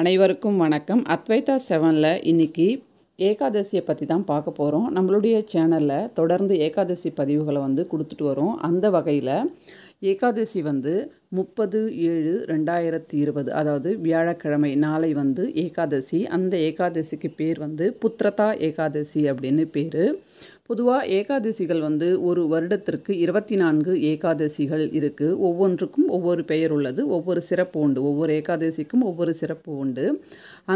அனைவருக்கும் வணக்கம் அத்வைதா செவனில் இன்றைக்கி ஏகாதசியை பற்றி தான் பார்க்க போகிறோம் நம்மளுடைய சேனலில் தொடர்ந்து ஏகாதசி பதிவுகளை வந்து கொடுத்துட்டு வரோம் அந்த வகையில் ஏகாதசி வந்து முப்பது ஏழு ரெண்டாயிரத்தி இருபது அதாவது வியாழக்கிழமை நாளை வந்து ஏகாதசி அந்த ஏகாதசிக்கு பேர் வந்து புத்திரதா ஏகாதசி அப்படின்னு பேர் பொதுவாக ஏகாதசிகள் வந்து ஒரு வருடத்திற்கு இருபத்தி நான்கு ஏகாதசிகள் இருக்குது ஒவ்வொன்றுக்கும் ஒவ்வொரு பெயர் உள்ளது ஒவ்வொரு சிறப்பு உண்டு ஒவ்வொரு ஏகாதசிக்கும் ஒவ்வொரு சிறப்பு உண்டு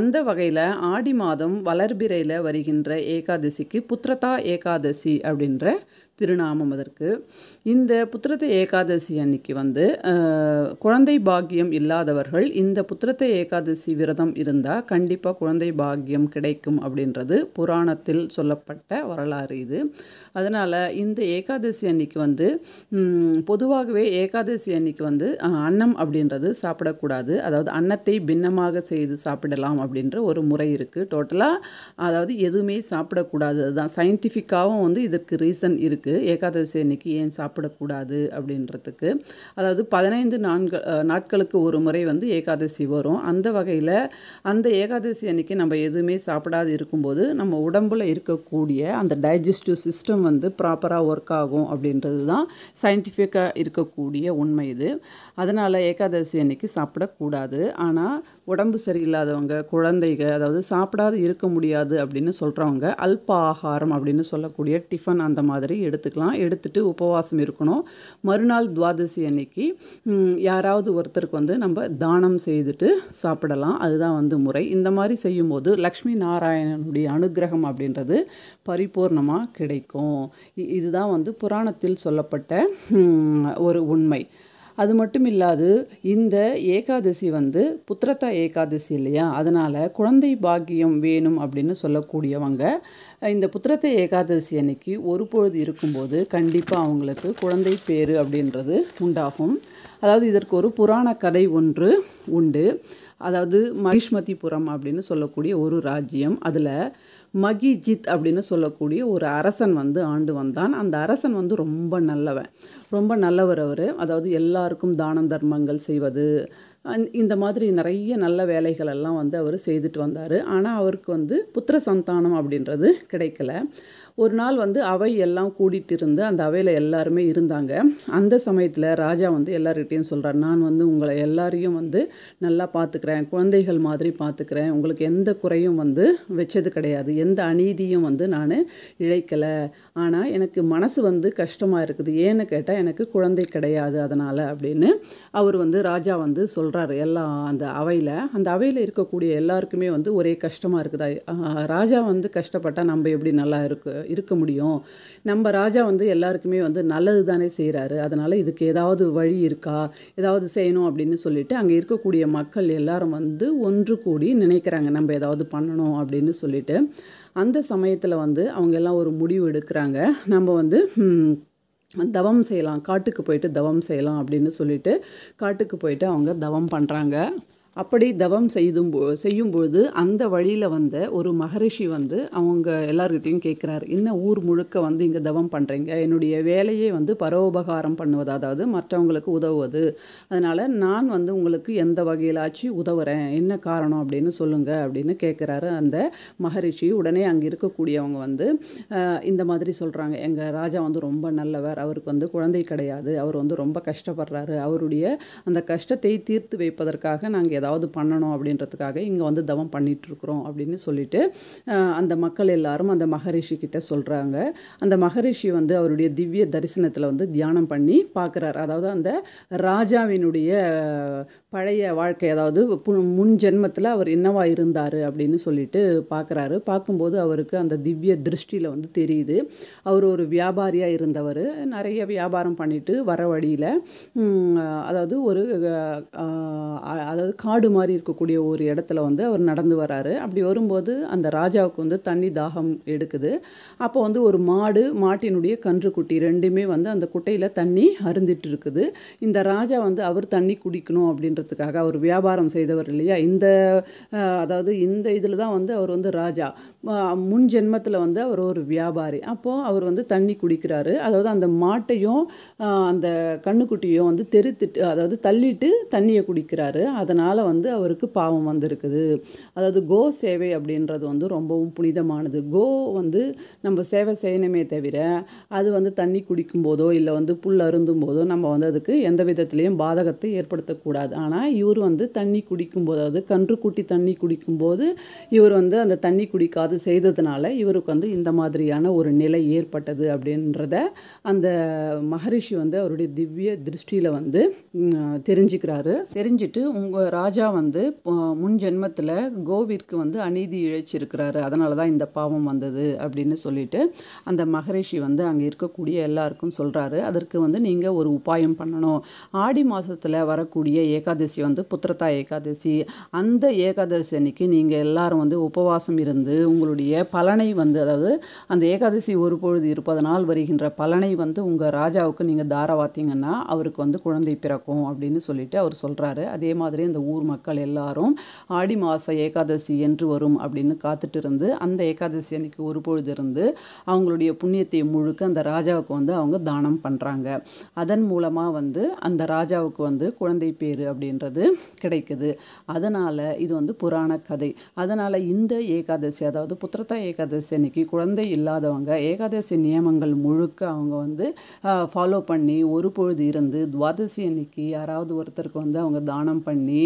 அந்த வகையில் ஆடி மாதம் வளர்பிறையில் வருகின்ற ஏகாதசிக்கு புத்திரதா ஏகாதசி அப்படின்ற திருநாமம் அதற்கு இந்த புத்திரத்தை ஏகாதசி அன்னைக்கு வந்து குழந்தை பாக்கியம் இல்லாதவர்கள் இந்த புத்திரத்தை ஏகாதசி விரதம் இருந்தால் கண்டிப்பாக குழந்தை பாக்கியம் கிடைக்கும் அப்படின்றது புராணத்தில் சொல்லப்பட்ட வரலாறு இது அதனால் இந்த ஏகாதசி அன்னைக்கு வந்து பொதுவாகவே ஏகாதசி அன்னைக்கு வந்து அன்னம் அப்படின்றது சாப்பிடக்கூடாது அதாவது அன்னத்தை பின்னமாக செய்து சாப்பிடலாம் அப்படின்ற ஒரு முறை இருக்குது டோட்டலாக அதாவது எதுவுமே சாப்பிடக்கூடாது அதுதான் சயின்டிஃபிக்காகவும் வந்து இதற்கு ரீசன் இருக்குது இருக்குது ஏகாதசி அன்னைக்கு ஏன் சாப்பிடக்கூடாது அப்படின்றதுக்கு அதாவது பதினைந்து நான்கு நாட்களுக்கு ஒரு முறை வந்து ஏகாதசி வரும் அந்த வகையில் அந்த ஏகாதசி அன்னைக்கு நம்ம எதுவுமே சாப்பிடாது இருக்கும்போது நம்ம உடம்பில் இருக்கக்கூடிய அந்த டைஜஸ்டிவ் சிஸ்டம் வந்து ப்ராப்பராக ஒர்க் ஆகும் அப்படின்றது தான் சயின்டிஃபிக்காக இருக்கக்கூடிய உண்மை இது அதனால் ஏகாதசி அன்னைக்கு சாப்பிடக்கூடாது ஆனால் உடம்பு சரியில்லாதவங்க குழந்தைகள் அதாவது சாப்பிடாது இருக்க முடியாது அப்படின்னு சொல்கிறவங்க அல்ப ஆகாரம் அப்படின்னு சொல்லக்கூடிய டிஃபன் அந்த மாதிரி எடுத்து எடுத்துக்கலாம் எடுத்துகிட்டு உபவாசம் இருக்கணும் மறுநாள் துவாதசி அன்னைக்கு யாராவது ஒருத்தருக்கு வந்து நம்ம தானம் செய்துட்டு சாப்பிடலாம் அதுதான் வந்து முறை இந்த மாதிரி செய்யும்போது லக்ஷ்மி நாராயணனுடைய அனுகிரகம் அப்படின்றது பரிபூர்ணமாக கிடைக்கும் இதுதான் வந்து புராணத்தில் சொல்லப்பட்ட ஒரு உண்மை அது மட்டும் இல்லாது இந்த ஏகாதசி வந்து புத்திரத்தா ஏகாதசி இல்லையா அதனால் குழந்தை பாக்கியம் வேணும் அப்படின்னு சொல்லக்கூடியவங்க இந்த புத்திரத்தை ஏகாதசி அன்னைக்கு ஒரு பொழுது இருக்கும்போது கண்டிப்பாக அவங்களுக்கு குழந்தை பேரு அப்படின்றது உண்டாகும் அதாவது இதற்கு ஒரு புராண கதை ஒன்று உண்டு அதாவது மகிஷ்மதிபுரம் அப்படின்னு சொல்லக்கூடிய ஒரு ராஜ்யம் அதில் மகிஜித் அப்படின்னு சொல்லக்கூடிய ஒரு அரசன் வந்து ஆண்டு வந்தான் அந்த அரசன் வந்து ரொம்ப நல்லவன் ரொம்ப நல்லவர் அவர் அதாவது எல்லாருக்கும் தானம் தர்மங்கள் செய்வது இந்த மாதிரி நிறைய நல்ல வேலைகள் எல்லாம் வந்து அவர் செய்துட்டு வந்தார் ஆனால் அவருக்கு வந்து புத்திர சந்தானம் அப்படின்றது கிடைக்கல ஒரு நாள் வந்து அவை எல்லாம் கூட்டிகிட்டு இருந்து அந்த அவையில் எல்லாருமே இருந்தாங்க அந்த சமயத்தில் ராஜா வந்து எல்லார்கிட்டையும் சொல்கிறார் நான் வந்து உங்களை எல்லாரையும் வந்து நல்லா பார்த்துக்கிறேன் குழந்தைகள் மாதிரி பார்த்துக்கிறேன் உங்களுக்கு எந்த குறையும் வந்து வச்சது கிடையாது எந்த அநீதியும் வந்து நான் இழைக்கலை ஆனால் எனக்கு மனசு வந்து கஷ்டமாக இருக்குது ஏன்னு கேட்டால் எனக்கு குழந்தை கிடையாது அதனால் அப்படின்னு அவர் வந்து ராஜா வந்து சொல் சொல்கிறாரு எல்லாம் அந்த அவையில் அந்த அவையில் இருக்கக்கூடிய எல்லாருக்குமே வந்து ஒரே கஷ்டமாக இருக்குதா ராஜா வந்து கஷ்டப்பட்டால் நம்ம எப்படி நல்லா இருக்கு இருக்க முடியும் நம்ம ராஜா வந்து எல்லாருக்குமே வந்து நல்லது தானே செய்கிறாரு அதனால் இதுக்கு ஏதாவது வழி இருக்கா ஏதாவது செய்யணும் அப்படின்னு சொல்லிட்டு அங்கே இருக்கக்கூடிய மக்கள் எல்லாரும் வந்து ஒன்று கூடி நினைக்கிறாங்க நம்ம ஏதாவது பண்ணணும் அப்படின்னு சொல்லிட்டு அந்த சமயத்தில் வந்து அவங்க எல்லாம் ஒரு முடிவு எடுக்கிறாங்க நம்ம வந்து தவம் செய்யலாம் காட்டுக்கு போயிட்டு தவம் செய்யலாம் அப்படின்னு சொல்லிட்டு காட்டுக்கு போயிட்டு அவங்க தவம் பண்ணுறாங்க அப்படி தவம் செய்தும் செய்யும்பொழுது அந்த வழியில் வந்த ஒரு மகரிஷி வந்து அவங்க எல்லார்கிட்டையும் கேட்குறாரு என்ன ஊர் முழுக்க வந்து இங்கே தவம் பண்ணுறீங்க என்னுடைய வேலையை வந்து பரோபகாரம் பண்ணுவது அதாவது மற்றவங்களுக்கு உதவுவது அதனால் நான் வந்து உங்களுக்கு எந்த வகையிலாச்சும் உதவுறேன் என்ன காரணம் அப்படின்னு சொல்லுங்கள் அப்படின்னு கேட்குறாரு அந்த மகரிஷி உடனே அங்கே இருக்கக்கூடியவங்க வந்து இந்த மாதிரி சொல்கிறாங்க எங்கள் ராஜா வந்து ரொம்ப நல்லவர் அவருக்கு வந்து குழந்தை கிடையாது அவர் வந்து ரொம்ப கஷ்டப்படுறாரு அவருடைய அந்த கஷ்டத்தை தீர்த்து வைப்பதற்காக நாங்கள் ஏதாவது ஏதாவது பண்ணணும் அப்படின்றதுக்காக இங்கே வந்து தவம் பண்ணிகிட்ருக்குறோம் அப்படின்னு சொல்லிட்டு அந்த மக்கள் எல்லாரும் அந்த மகரிஷி கிட்ட சொல்கிறாங்க அந்த மகரிஷி வந்து அவருடைய திவ்ய தரிசனத்தில் வந்து தியானம் பண்ணி பார்க்குறாரு அதாவது அந்த ராஜாவினுடைய பழைய வாழ்க்கை அதாவது முன் ஜென்மத்தில் அவர் என்னவா இருந்தார் அப்படின்னு சொல்லிட்டு பார்க்குறாரு பார்க்கும்போது அவருக்கு அந்த திவ்ய திருஷ்டியில் வந்து தெரியுது அவர் ஒரு வியாபாரியாக இருந்தவர் நிறைய வியாபாரம் பண்ணிட்டு வர வழியில் அதாவது ஒரு அதாவது கா காடு மாதிரி இருக்கக்கூடிய ஒரு இடத்துல வந்து அவர் நடந்து வராரு அப்படி வரும்போது அந்த ராஜாவுக்கு வந்து தண்ணி தாகம் எடுக்குது அப்போ வந்து ஒரு மாடு மாட்டினுடைய கன்றுக்குட்டி ரெண்டுமே வந்து அந்த குட்டையில் தண்ணி அருந்திட்டு இருக்குது இந்த ராஜா வந்து அவர் தண்ணி குடிக்கணும் அப்படின்றதுக்காக அவர் வியாபாரம் செய்தவர் இல்லையா இந்த அதாவது இந்த இதில் தான் வந்து அவர் வந்து ராஜா முன் ஜென்மத்தில் வந்து அவர் ஒரு வியாபாரி அப்போது அவர் வந்து தண்ணி குடிக்கிறாரு அதாவது அந்த மாட்டையும் அந்த கண்ணுக்குட்டியும் வந்து தெருத்துட்டு அதாவது தள்ளிட்டு தண்ணியை குடிக்கிறாரு அதனால் வந்து அவருக்கு பாவம் வந்திருக்குது அதாவது கோ சேவை அப்படின்றது வந்து ரொம்பவும் புனிதமானது கோ வந்து நம்ம சேவை செய்யணுமே தவிர அது வந்து தண்ணி குடிக்கும் போதோ இல்லை வந்து புல் அருந்தும் போதோ நம்ம வந்து அதுக்கு எந்த விதத்துலேயும் பாதகத்தை ஏற்படுத்தக்கூடாது ஆனால் இவர் வந்து தண்ணி குடிக்கும்போது அதாவது கன்றுக்குட்டி தண்ணி குடிக்கும்போது இவர் வந்து அந்த தண்ணி குடிக்காத அது செய்ததுனால இவருக்கு வந்து இந்த மாதிரியான ஒரு நிலை ஏற்பட்டது அப்படின்றத அந்த மகரிஷி வந்து அவருடைய திவ்ய திருஷ்டியில் வந்து தெரிஞ்சுக்கிறாரு தெரிஞ்சுட்டு உங்கள் ராஜா வந்து முன் ஜென்மத்தில் கோவிற்கு வந்து அநீதி இழைச்சிருக்கிறாரு அதனால தான் இந்த பாவம் வந்தது அப்படின்னு சொல்லிட்டு அந்த மகரிஷி வந்து அங்கே இருக்கக்கூடிய எல்லாருக்கும் சொல்கிறாரு அதற்கு வந்து நீங்கள் ஒரு உபாயம் பண்ணணும் ஆடி மாதத்தில் வரக்கூடிய ஏகாதசி வந்து புத்திரதா ஏகாதசி அந்த ஏகாதசி அன்னைக்கு நீங்கள் எல்லாரும் வந்து உபவாசம் இருந்து உங்களுடைய பலனை வந்து அதாவது அந்த ஏகாதசி ஒரு பொழுது இருப்பதனால் வருகின்ற பலனை வந்து உங்கள் ராஜாவுக்கு நீங்கள் தாராவாத்தீங்கன்னா அவருக்கு வந்து குழந்தை பிறக்கும் அப்படின்னு சொல்லிட்டு அவர் சொல்கிறாரு அதே மாதிரி அந்த ஊர் மக்கள் எல்லாரும் ஆடி மாத ஏகாதசி என்று வரும் அப்படின்னு காத்துட்டு இருந்து அந்த ஏகாதசி அன்னைக்கு ஒரு பொழுது இருந்து அவங்களுடைய புண்ணியத்தை முழுக்க அந்த ராஜாவுக்கு வந்து அவங்க தானம் பண்ணுறாங்க அதன் மூலமாக வந்து அந்த ராஜாவுக்கு வந்து குழந்தை பேர் அப்படின்றது கிடைக்குது அதனால் இது வந்து புராண கதை அதனால் இந்த ஏகாதசி அதாவது அதாவது புத்திரத்தா ஏகாதசி அன்னைக்கு குழந்தை இல்லாதவங்க ஏகாதசி நியமங்கள் முழுக்க அவங்க வந்து ஃபாலோ பண்ணி ஒரு பொழுது இருந்து துவாதசி அன்னைக்கு யாராவது ஒருத்தருக்கு வந்து அவங்க தானம் பண்ணி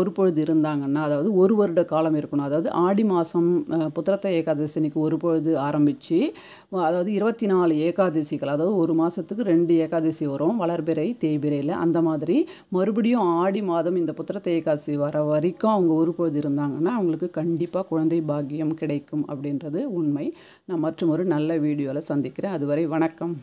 ஒரு பொழுது இருந்தாங்கன்னா அதாவது ஒரு வருட காலம் இருக்கணும் அதாவது ஆடி மாதம் புத்திரத்தா ஏகாதசி அன்னைக்கு ஒரு பொழுது ஆரம்பித்து அதாவது இருபத்தி நாலு ஏகாதசிகள் அதாவது ஒரு மாதத்துக்கு ரெண்டு ஏகாதசி வரும் வளர்பிறை தேய்பிரையில் அந்த மாதிரி மறுபடியும் ஆடி மாதம் இந்த புத்திரத்தை ஏகாதசி வர வரைக்கும் அவங்க ஒரு பொழுது இருந்தாங்கன்னா அவங்களுக்கு கண்டிப்பாக குழந்தை பாக்கியம் கிடைக்கும் அப்படின்றது உண்மை நான் மற்றும் ஒரு நல்ல வீடியோவில் சந்திக்கிறேன் அதுவரை வணக்கம்